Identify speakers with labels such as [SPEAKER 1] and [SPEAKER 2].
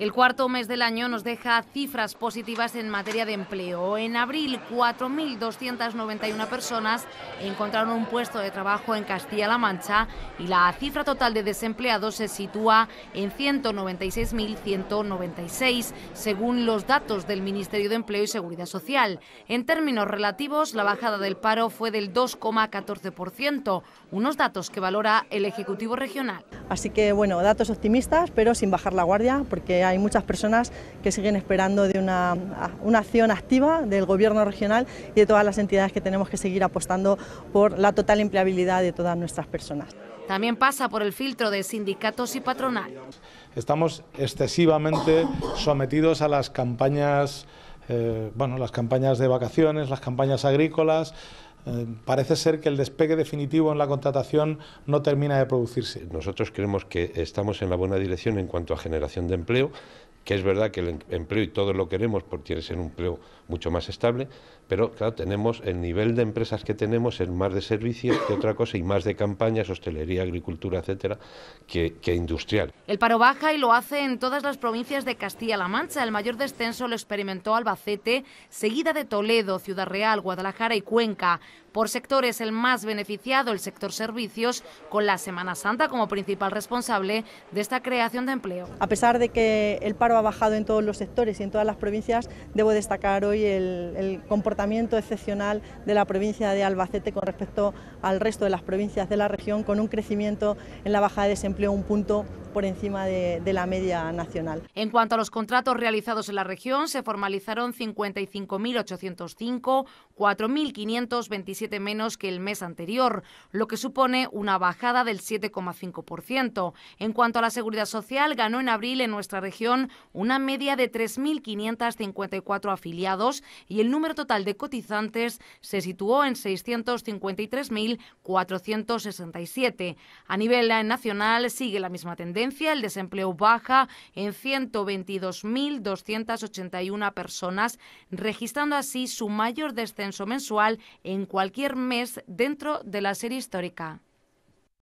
[SPEAKER 1] El cuarto mes del año nos deja cifras positivas en materia de empleo. En abril, 4.291 personas encontraron un puesto de trabajo en Castilla-La Mancha y la cifra total de desempleados se sitúa en 196.196, según los datos del Ministerio de Empleo y Seguridad Social. En términos relativos, la bajada del paro fue del 2,14%, unos datos que valora el Ejecutivo Regional.
[SPEAKER 2] Así que, bueno, datos optimistas, pero sin bajar la guardia, porque hay muchas personas que siguen esperando de una, acción activa del gobierno regional y de todas las entidades que tenemos que seguir apostando por la total empleabilidad de todas nuestras personas.
[SPEAKER 1] También pasa por el filtro de sindicatos y patronal.
[SPEAKER 3] Estamos excesivamente sometidos a las campañas, eh, bueno, las campañas de vacaciones, las campañas agrícolas, eh, parece ser que el despegue definitivo en la contratación
[SPEAKER 4] no termina de producirse. Nosotros creemos que estamos en la buena dirección en cuanto a generación de empleo que es verdad que el em-, empleo y todos lo queremos porque tiene que ser un empleo mucho más estable, pero claro, tenemos el nivel de empresas que tenemos es más de servicios que otra cosa y más de campañas, hostelería, agricultura, etcétera, que, industrial.
[SPEAKER 1] El paro baja y lo hace en todas las provincias de Castilla-La Mancha. El mayor descenso lo experimentó Albacete, seguida de Toledo, Ciudad Real, Guadalajara y Cuenca. Por sectores, el más beneficiado, el sector servicios, con la Semana Santa como principal responsable de esta creación de empleo.
[SPEAKER 2] A pesar de que el paro ha bajado en todos los sectores y en todas las provincias, debo destacar hoy el, el comportamiento excepcional de la provincia de Albacete con respecto al resto de las provincias de la región, con un crecimiento en la baja de desempleo un punto por encima de, la media nacional.
[SPEAKER 1] En cuanto a los contratos realizados en la región, se formalizaron 55.805, 4.527 menos que el mes anterior, lo que supone una bajada del 7,5%. En cuanto a la seguridad social, ganó en abril en nuestra región una media de 3.554 afiliados y el número total de cotizantes se situó en 653.467. A nivel nacional sigue la misma tendencia el desempleo baja en 122.281 personas, registrando así su mayor descenso mensual en cualquier mes dentro de la serie histórica.